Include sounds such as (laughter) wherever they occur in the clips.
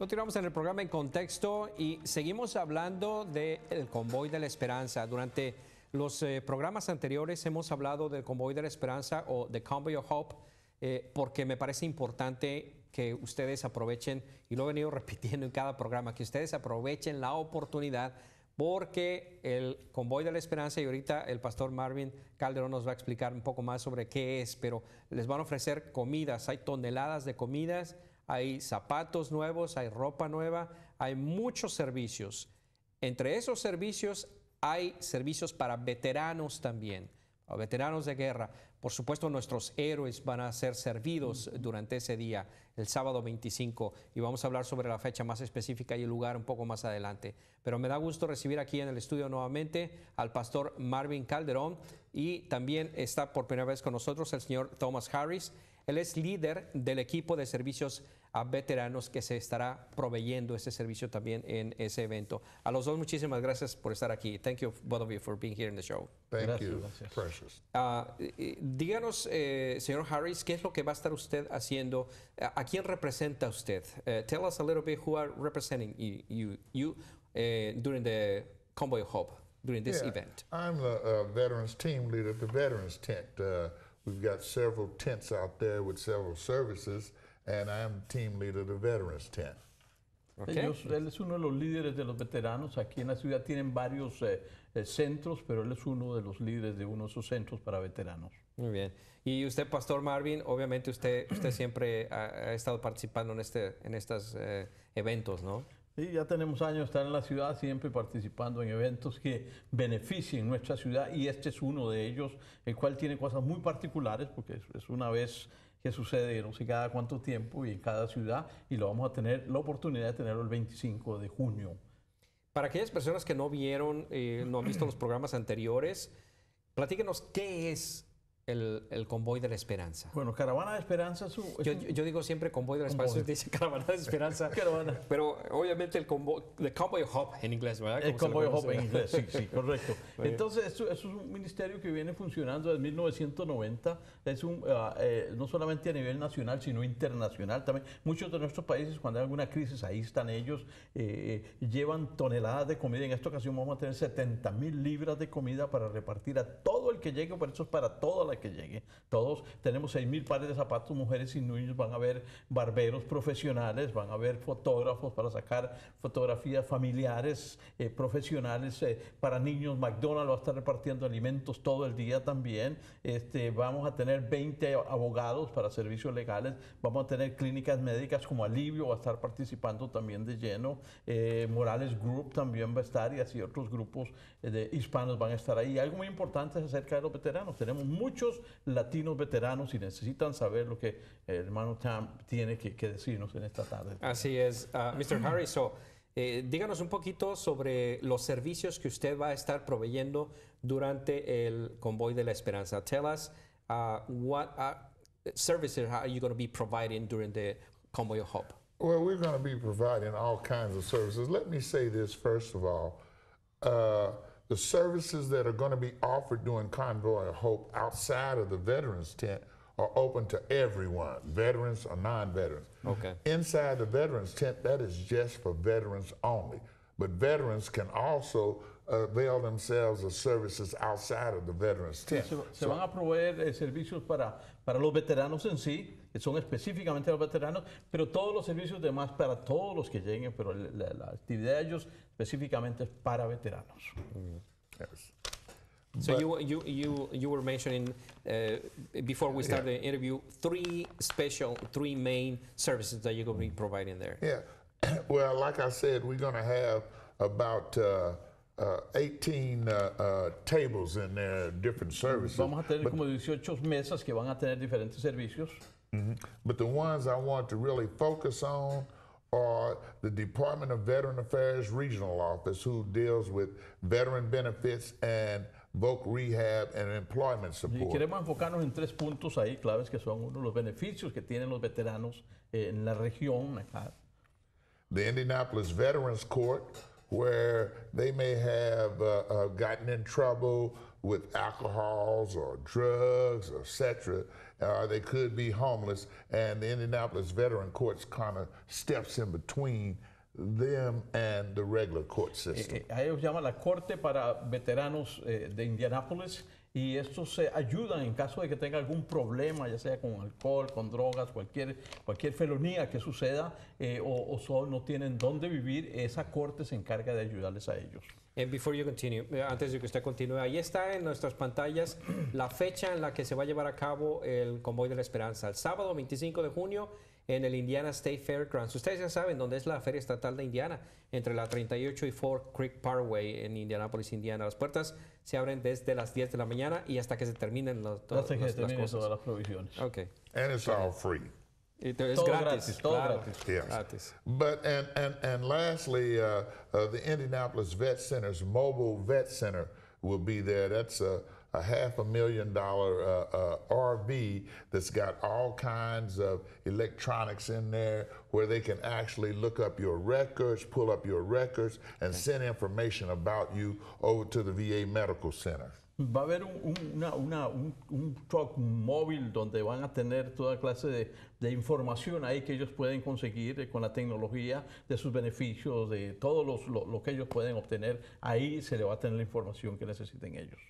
Continuamos en el programa en contexto y seguimos hablando del convoy de la esperanza. Durante los eh, programas anteriores hemos hablado del convoy de la esperanza o The Convoy of Hope eh, porque me parece importante que ustedes aprovechen, y lo he venido (laughs) repitiendo en cada programa, que ustedes aprovechen la oportunidad porque el convoy de la esperanza y ahorita el pastor Marvin Calderón nos va a explicar un poco más sobre qué es, pero les van a ofrecer comidas, hay toneladas de comidas, hay zapatos nuevos, hay ropa nueva, hay muchos servicios. Entre esos servicios hay servicios para veteranos también, veteranos de guerra. Por supuesto, nuestros héroes van a ser servidos durante ese día, el sábado 25, y vamos a hablar sobre la fecha más específica y el lugar un poco más adelante. Pero me da gusto recibir aquí en el estudio nuevamente al pastor Marvin Calderón y también está por primera vez con nosotros el señor Thomas Harris. Él es líder del equipo de servicios a veteranos que se estará proveyendo ese servicio también en ese evento. A los dos muchísimas gracias por estar aquí. Thank you both of you for being here in the show. Thank gracias, you. Precious. Ah, díganos, eh, señor Harris, qué es lo que va a estar usted haciendo. ¿A quién representa usted? Eh, tell us a little bit who are representing you eh, during the Convoy of Hope, during this yeah, event? I'm the veterans team leader at the veterans tent. Uh, we've got several tents out there with several services, and I'm team leader of the veterans tent. Okay. él es uno de los líderes de los veteranos. Aquí en la ciudad tienen varios eh, eh, centros, pero él es uno de los líderes de uno de esos centros para veteranos. Muy bien. Y usted, Pastor Marvin, obviamente usted, usted siempre ha, estado participando en, este, en estos eventos, ¿no? Sí, ya tenemos años de estar en la ciudad, siempre participando en eventos que beneficien nuestra ciudad y este es uno de ellos, el cual tiene cosas muy particulares porque es, una vez que sucede no sé cada cuánto tiempo y en cada ciudad y lo vamos a tener la oportunidad de tenerlo el 25 de junio. Para aquellas personas que no vieron, eh, no han visto los programas anteriores, platíquenos qué es el, convoy de la esperanza. Bueno, Caravana de Esperanza. yo, digo siempre convoy de la esperanza, dice Caravana de Esperanza. (laughs) Pero obviamente el convoy, the convoy of hope en inglés, ¿verdad? El convoy of hope en inglés, sí, sí, correcto. (laughs) Entonces, eso, es un ministerio que viene funcionando desde 1990. Es un, ah, eh, no solamente a nivel nacional, sino internacional también. Muchos de nuestros países, cuando hay alguna crisis, ahí están ellos, eh, eh, llevan toneladas de comida. En esta ocasión vamos a tener 70 mil libras de comida para repartir a todo el que llegue, por eso es para toda la que llegue. Todos tenemos 6.000 pares de zapatos, mujeres y niños, van a haber barberos profesionales, van a haber fotógrafos para sacar fotografías familiares, eh, profesionales eh, para niños, McDonald's va a estar repartiendo alimentos todo el día también, este, vamos a tener 20 abogados para servicios legales, vamos a tener clínicas médicas como Alivio, va a estar participando también de lleno, eh, Morales Group también va a estar y así otros grupos de hispanos van a estar ahí. Algo muy importante es acerca de los veteranos, tenemos muchos latinos veteranos y necesitan saber lo que el hermano Tam tiene que, que decirnos en esta tarde. Así es, ah, Mr. Harris. So, eh, díganos un poquito sobre los servicios que usted va a estar proveyendo durante el convoy de la esperanza. Tell us ah, what uh, services are you going to be providing during the convoy of hope. Well, we're going to be providing all kinds of services. Let me say this first of all. Uh, the services that are going to be offered during Convoy of Hope outside of the veterans tent are open to everyone, veterans or non-veterans. Okay. Inside the veterans tent, that is just for veterans only. But veterans can also avail themselves of services outside of the veterans tent. Se, se so, van a proveer eh, servicios para, para los veteranos en sí, que son específicamente los veteranos, pero todos los servicios demás para todos los que lleguen, pero la, la actividad de ellos específicamente es para veteranos. Mm, yes. So but you, you, you, you were mentioning uh, before we started yeah. the interview three special, three main services that you're going to be mm. providing there. Yeah. (clears throat) well, like I said, we're going to have about uh, uh, 18 uh, uh, tables in there, different services. Vamos a tener but, como 18 mesas que van a tener diferentes servicios. Mm -hmm. But the ones I want to really focus on are the Department of Veteran Affairs Regional Office, who deals with veteran benefits and voc rehab and employment support. Y queremos enfocarnos en tres puntos ahí claves que son uno los beneficios que tienen los veteranos eh, en la región acá. The Indianapolis Veterans Court where they may have uh, uh, gotten in trouble with alcohols or drugs, etc. Uh, they could be homeless, and the Indianapolis Veteran Courts kind of steps in between them and the regular court eh, system. ellos eh, llaman la corte para veteranos eh, de Indianápolis. y estos se ayudan en caso de que tenga algún problema, ya sea con alcohol, con drogas, cualquier, felonía que suceda eh, o, o no tienen dónde vivir, esa corte se encarga de ayudarles a ellos. Eh, antes de que usted continúe, ahí está en nuestras pantallas (clears throat) la fecha en la que se va a llevar a cabo el Convoy de la Esperanza, el sábado 25 de junio en el Indiana State Fairgrounds. Ustedes ya saben dónde es la Feria Estatal de Indiana, entre la 38 y Fort Creek Parkway en Indianapolis, Indiana. Las puertas se abren desde las 10 de la mañana y hasta que se terminen los, hasta que todas las provisiones. Okay. And it's it's gratis. Todo gratis. Yes. Gratis. But and and and lastly, uh, uh, the Indianapolis Vet Center's mobile vet center will be there. That's a, a half a million dollar uh, uh RV that's got all kinds of electronics in there where they can actually look up your records, pull up your records, and send information about you over to the VA Medical Center. va a haber un, un, truck móvil donde van a tener toda clase de, de, información ahí que ellos pueden conseguir eh, con la tecnología, de sus beneficios, de todos los, lo, que ellos pueden obtener. Ahí se le va a tener la información que necesiten ellos.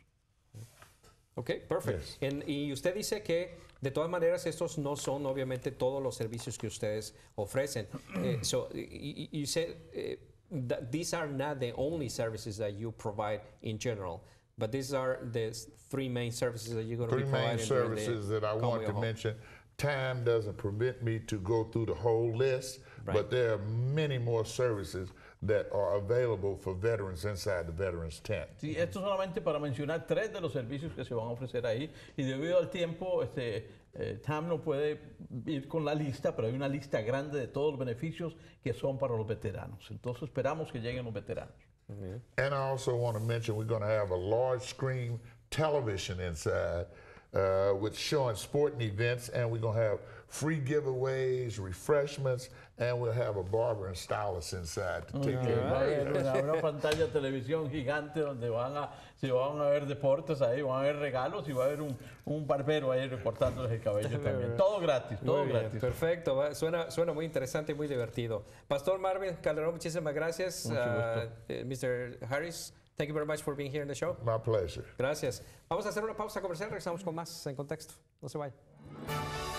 Ok, perfecto. Y usted dice que de todas maneras estos no son obviamente todos los servicios que ustedes ofrecen. Eh, mm. so, you, you said, eh, these are not the only services that you provide in general. But these are the three main services that you're going to three be providing. Three main services that I want to mention. Time doesn't permit me to go through the whole list, right. but there are many more services that are available for veterans inside the veterans tent. Sí, esto solamente para mencionar tres de los servicios que se van a ofrecer ahí y debido al tiempo, este, eh, Tam no puede ir con la lista, pero hay una lista grande de todos los beneficios que son para los veteranos. Entonces esperamos que lleguen los veteranos. Mm-hmm. And I also want to mention we're going to have a large screen television inside uh, with showing sporting events, and we're going to have free giveaways, refreshments, and we'll have a barber and stylist inside to take care of it. Una pantalla de televisión gigante donde van a, si van a ver deportes ahí, van a ver regalos y va a haber un, un barbero ahí reportándoles el cabello (laughs) también. Todo gratis, todo muy gratis. Bien, perfecto, va, suena, suena muy interesante y muy divertido. Pastor Marvin Calderón, muchísimas gracias. Uh, ah, eh, Mr. Harris. Thank you very much for being here in the show. My pleasure. Gracias. Vamos a hacer una pausa comercial, regresamos con más en contexto. No se vayan.